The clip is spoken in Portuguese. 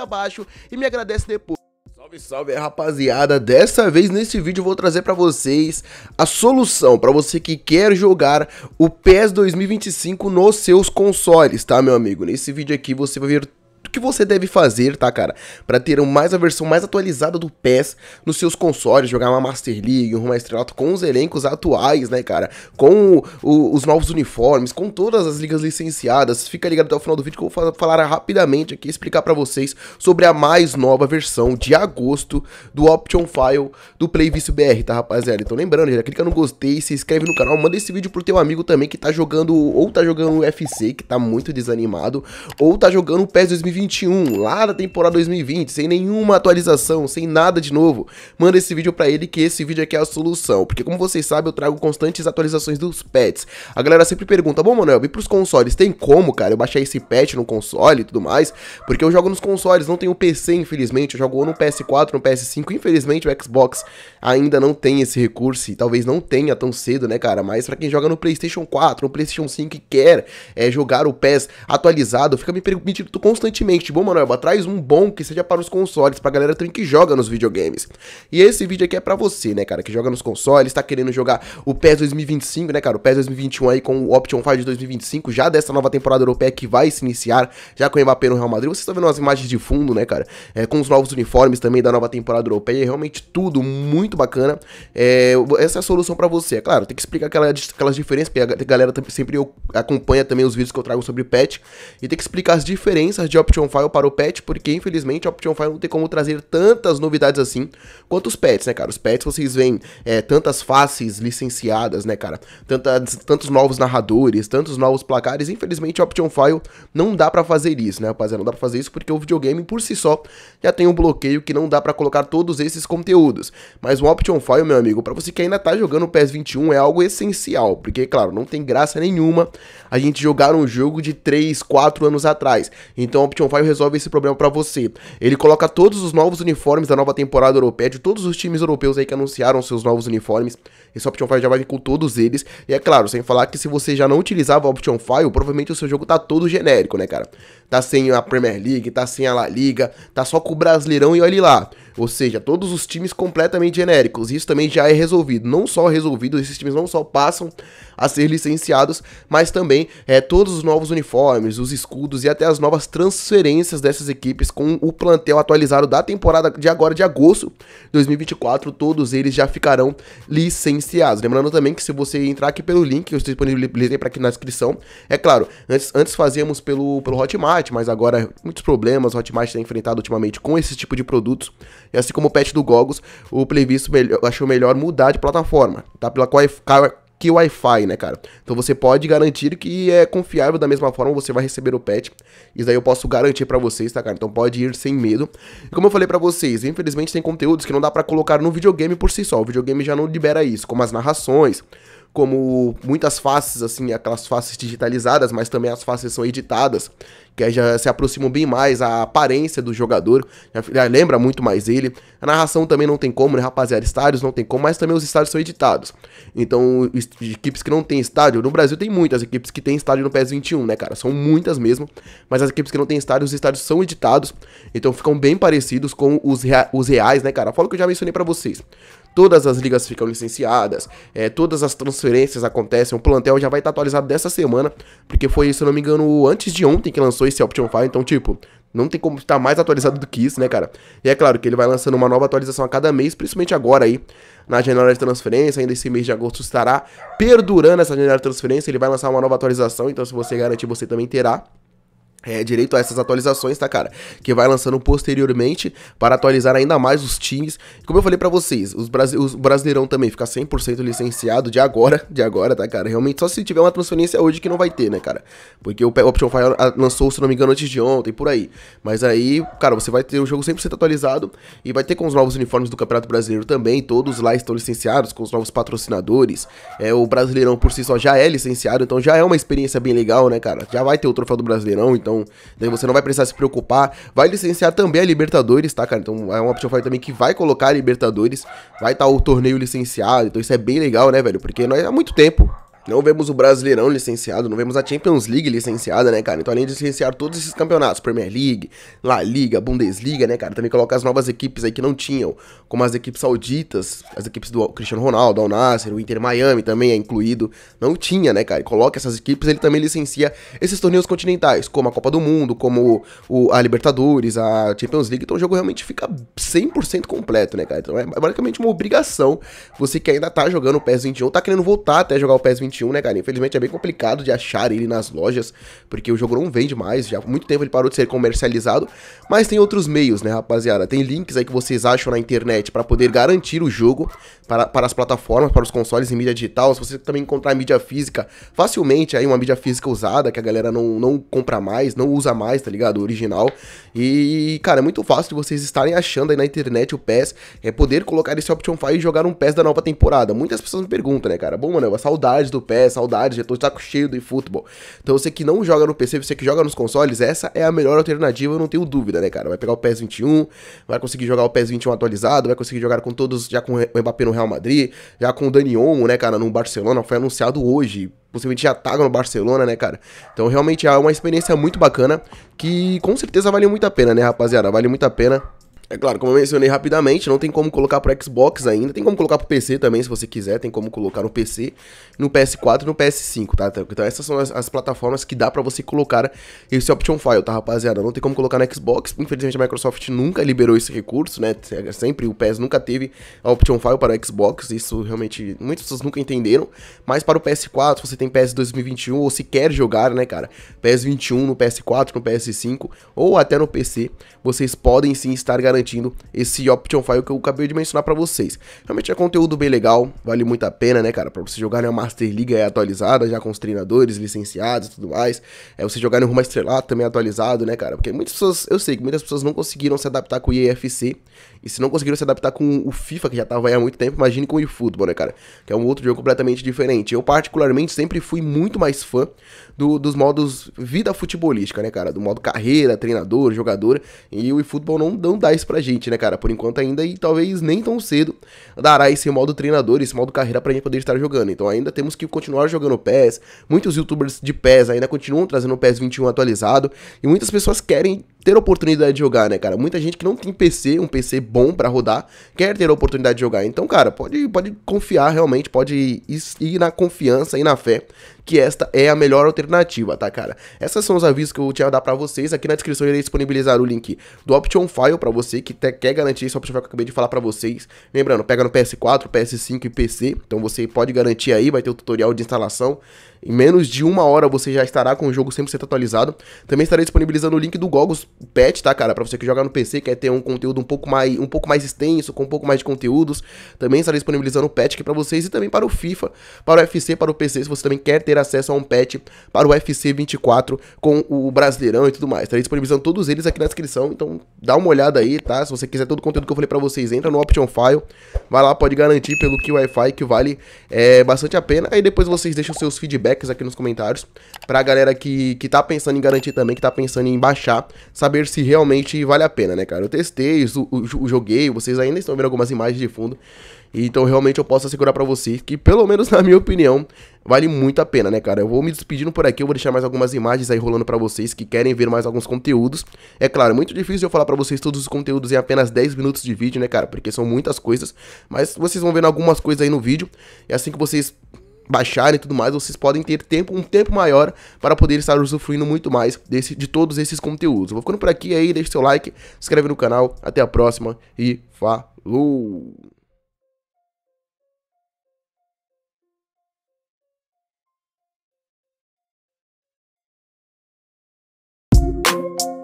abaixo e me agradece depois. Salve, salve rapaziada! Dessa vez nesse vídeo eu vou trazer para vocês a solução para você que quer jogar o PES 2025 nos seus consoles, tá meu amigo? Nesse vídeo aqui você vai ver que você deve fazer, tá, cara? Para ter mais a versão mais atualizada do PES nos seus consoles, jogar uma Master League, uma Estrelato com os elencos atuais, né, cara? Com o, o, os novos uniformes, com todas as ligas licenciadas. Fica ligado até o final do vídeo que eu vou falar rapidamente aqui, explicar para vocês sobre a mais nova versão de agosto do Option File do Playvice BR, tá, rapaziada? Então lembrando, já clica no gostei, se inscreve no canal, manda esse vídeo pro teu amigo também que tá jogando ou tá jogando UFC, que tá muito desanimado, ou tá jogando o PES 2020 2021, lá da temporada 2020, sem nenhuma atualização, sem nada de novo, manda esse vídeo para ele que esse vídeo aqui é a solução. Porque como vocês sabem, eu trago constantes atualizações dos pets. A galera sempre pergunta, bom, Manuel, e pros consoles, tem como, cara, eu baixar esse pet no console e tudo mais? Porque eu jogo nos consoles, não tenho PC, infelizmente, eu jogo ou no PS4, no PS5, infelizmente o Xbox ainda não tem esse recurso e talvez não tenha tão cedo, né, cara? Mas para quem joga no PlayStation 4, no PlayStation 5 e quer é, jogar o PES atualizado, fica me perguntando constantemente mente, mano, Manuel, traz um bom que seja para os consoles, pra galera também que joga nos videogames. E esse vídeo aqui é para você, né, cara, que joga nos consoles, tá querendo jogar o PES 2025, né, cara, o PES 2021 aí com o Option 5 de 2025, já dessa nova temporada europeia que vai se iniciar, já com o Mbappé no Real Madrid. Vocês estão vendo as imagens de fundo, né, cara, é, com os novos uniformes também da nova temporada europeia, é realmente tudo muito bacana. É, essa é a solução para você, é claro, tem que explicar aquelas diferenças, porque a galera sempre acompanha também os vídeos que eu trago sobre patch, e tem que explicar as diferenças de Option Option File para o patch, porque infelizmente a Option File não tem como trazer tantas novidades assim quanto os pets, né, cara? Os pets vocês veem é, tantas faces licenciadas, né, cara? Tantas, tantos novos narradores, tantos novos placares. Infelizmente a Option File não dá para fazer isso, né, rapaziada? Não dá pra fazer isso porque o videogame por si só já tem um bloqueio que não dá para colocar todos esses conteúdos. Mas o Option File, meu amigo, para você que ainda tá jogando o PS21 é algo essencial, porque, claro, não tem graça nenhuma a gente jogar um jogo de 3, 4 anos atrás. Então o Option Sampaio resolve esse problema para você. Ele coloca todos os novos uniformes da nova temporada europeia, de todos os times europeus aí que anunciaram seus novos uniformes. Esse Option File já vai vir com todos eles. E é claro, sem falar que se você já não utilizava Option File, provavelmente o seu jogo tá todo genérico, né, cara? tá sem a Premier League, tá sem a La Liga, tá só com o Brasileirão e olhe lá. Ou seja, todos os times completamente genéricos. Isso também já é resolvido. Não só resolvido, esses times não só passam a ser licenciados, mas também é, todos os novos uniformes, os escudos e até as novas transferências dessas equipes com o plantel atualizado da temporada de agora de agosto 2024, todos eles já ficarão licenciados. Lembrando também que se você entrar aqui pelo link que eu estou disponibilizando para aqui na descrição, é claro, antes, antes fazíamos pelo, pelo Hotmart Hotmart, mas agora muitos problemas o Hotmart tem enfrentado ultimamente com esse tipo de produtos. E assim como o patch do Gogos, o Playvisto achou melhor mudar de plataforma, tá? Pela que Wi-Fi, né, cara? Então você pode garantir que é confiável da mesma forma, você vai receber o patch. Isso daí eu posso garantir para vocês, tá, cara? Então pode ir sem medo. E como eu falei para vocês, infelizmente tem conteúdos que não dá para colocar no videogame por si só. O videogame já não libera isso, como as narrações, como muitas faces, assim, aquelas faces digitalizadas, mas também as faces são editadas, que aí já se aproximam bem mais a aparência do jogador, já lembra muito mais ele. A narração também não tem como, né, rapaziada? Estádios não tem como, mas também os estádios são editados. Então, equipes que não têm estádio, no Brasil tem muitas equipes que têm estádio no ps 21, né, cara? São muitas mesmo, mas as equipes que não têm estádio, os estádios são editados, então ficam bem parecidos com os, rea os reais, né, cara? Fala que eu já mencionei para vocês todas as ligas ficam licenciadas, é, todas as transferências acontecem, o plantel já vai estar tá atualizado dessa semana, porque foi, se eu não me engano, antes de ontem que lançou esse Option File, então, tipo, não tem como estar mais atualizado do que isso, né, cara? E é claro que ele vai lançando uma nova atualização a cada mês, principalmente agora aí, na janela de transferência. Ainda esse mês de agosto estará perdurando essa janela de transferência. Ele vai lançar uma nova atualização, então se você garantir, você também terá é, direito a essas atualizações, tá, cara? Que vai lançando posteriormente para atualizar ainda mais os times. Como eu falei para vocês, os, Brasi os Brasileirão também fica 100% licenciado de agora, de agora, tá, cara? Realmente só se tiver uma transferência hoje que não vai ter, né, cara? Porque o Option Fire ah, lançou, se não me engano, antes de ontem, por aí. Mas aí, cara, você vai ter o jogo 100% atualizado e vai ter com os novos uniformes do Campeonato Brasileiro também. Todos lá estão licenciados, com os novos patrocinadores. É, o Brasileirão por si só já é licenciado, então já é uma experiência bem legal, né, cara? Já vai ter o troféu do Brasileirão, então então, daí você não vai precisar se preocupar. Vai licenciar também a Libertadores, tá, cara? Então, é uma option fire também que vai colocar a Libertadores. Vai estar tá o torneio licenciado. Então, isso é bem legal, né, velho? Porque não é há muito tempo não vemos o Brasileirão licenciado, não vemos a Champions League licenciada, né, cara? Então, além de licenciar todos esses campeonatos, Premier League, La Liga, Bundesliga, né, cara? Também coloca as novas equipes aí que não tinham, como as equipes sauditas, as equipes do Cristiano Ronaldo, Al Nasser, o Inter Miami também é incluído. Não tinha, né, cara? Coloca essas equipes, ele também licencia esses torneios continentais, como a Copa do Mundo, como o, a Libertadores, a Champions League. Então, o jogo realmente fica 100% completo, né, cara? Então, é, é basicamente uma obrigação você que ainda tá jogando o PES 21, tá querendo voltar até jogar o PES 21 2021, né, cara? Infelizmente é bem complicado de achar ele nas lojas, porque o jogo não vende mais, já há muito tempo ele parou de ser comercializado, mas tem outros meios, né, rapaziada? Tem links aí que vocês acham na internet para poder garantir o jogo para, para as plataformas, para os consoles em mídia digital. Se você também encontrar mídia física, facilmente aí uma mídia física usada, que a galera não, não compra mais, não usa mais, tá ligado? O original. E, cara, é muito fácil de vocês estarem achando aí na internet o PES, é poder colocar esse Option Fire e jogar um PES da nova temporada. Muitas pessoas me perguntam, né, cara? Bom, mano, é a saudade do do pé, saudades, já tô de saco cheio de futebol. Então você que não joga no PC, você que joga nos consoles, essa é a melhor alternativa, eu não tenho dúvida, né, cara? Vai pegar o PES 21, vai conseguir jogar o PES 21 atualizado, vai conseguir jogar com todos, já com o Mbappé no Real Madrid, já com o Dani Olmo, né, cara, no Barcelona, foi anunciado hoje, possivelmente já tá no Barcelona, né, cara? Então realmente é uma experiência muito bacana que com certeza vale muito a pena, né, rapaziada? Vale muito a pena. É claro, como eu mencionei rapidamente, não tem como colocar pro Xbox ainda, tem como colocar pro PC também, se você quiser, tem como colocar no PC, no PS4 e no PS5, tá? Então, então essas são as, as plataformas que dá para você colocar esse option file, tá, rapaziada? Não tem como colocar no Xbox, infelizmente a Microsoft nunca liberou esse recurso, né? Sempre o PS nunca teve a option file para o Xbox, isso realmente muitas pessoas nunca entenderam, mas para o PS4, você tem PS 2021 ou se quer jogar, né, cara? PS 21 no PS4, no PS5 ou até no PC, vocês podem sim estar garantindo garantindo esse option file que eu acabei de mencionar para vocês. Realmente é conteúdo bem legal, vale muito a pena, né, cara? Para você jogar na né, Master League é atualizada, já com os treinadores, licenciados e tudo mais. É você jogar no Rumo Estrelado também é atualizado, né, cara? Porque muitas pessoas, eu sei que muitas pessoas não conseguiram se adaptar com o EFC e se não conseguiram se adaptar com o FIFA, que já tava aí há muito tempo, imagine com o eFootball, né, cara? Que é um outro jogo completamente diferente. Eu, particularmente, sempre fui muito mais fã do, dos modos vida futebolística, né, cara? Do modo carreira, treinador, jogador. E o eFootball não, não dá isso pra gente, né, cara? Por enquanto ainda, e talvez nem tão cedo dará esse modo treinador, esse modo carreira pra gente poder estar jogando. Então ainda temos que continuar jogando PES. Muitos youtubers de PES ainda continuam trazendo o PES 21 atualizado. E muitas pessoas querem ter oportunidade de jogar, né, cara? Muita gente que não tem PC, um PC bom para rodar, quer ter a oportunidade de jogar. Então, cara, pode, pode confiar realmente, pode ir, ir na confiança e na fé que esta é a melhor alternativa, tá, cara? Essas são os avisos que eu tinha a dar pra vocês. Aqui na descrição eu irei disponibilizar o link do Option File pra você que quer garantir esse é Option File que eu acabei de falar pra vocês. Lembrando, pega no PS4, PS5 e PC, então você pode garantir aí, vai ter o um tutorial de instalação. Em menos de uma hora você já estará com o jogo 100% atualizado. Também estarei disponibilizando o link do Gogos Pet, tá, cara? Pra você que joga no PC, quer ter um conteúdo um pouco mais, um pouco mais extenso, com um pouco mais de conteúdos. Também estarei disponibilizando o patch aqui pra vocês e também para o FIFA, para o FC, para o PC, se você também quer ter acesso a um patch para o UFC 24 com o Brasileirão e tudo mais. Estarei disponibilizando todos eles aqui na descrição, então dá uma olhada aí, tá? Se você quiser todo o conteúdo que eu falei para vocês, entra no Option File, vai lá, pode garantir pelo que Wi-Fi que vale é, bastante a pena. Aí depois vocês deixam seus feedbacks aqui nos comentários pra galera que, que tá pensando em garantir também, que tá pensando em baixar, saber se realmente vale a pena, né, cara? Eu testei, o, o joguei, vocês ainda estão vendo algumas imagens de fundo. Então realmente eu posso assegurar para você que, pelo menos na minha opinião, vale muito a pena, né, cara? Eu vou me despedindo por aqui, eu vou deixar mais algumas imagens aí rolando para vocês que querem ver mais alguns conteúdos. É claro, é muito difícil eu falar para vocês todos os conteúdos em apenas 10 minutos de vídeo, né, cara? Porque são muitas coisas, mas vocês vão vendo algumas coisas aí no vídeo. E assim que vocês baixarem e tudo mais, vocês podem ter tempo, um tempo maior para poder estar usufruindo muito mais desse, de todos esses conteúdos. Vou ficando por aqui aí, deixe seu like, se inscreve no canal, até a próxima e falou! Thank you.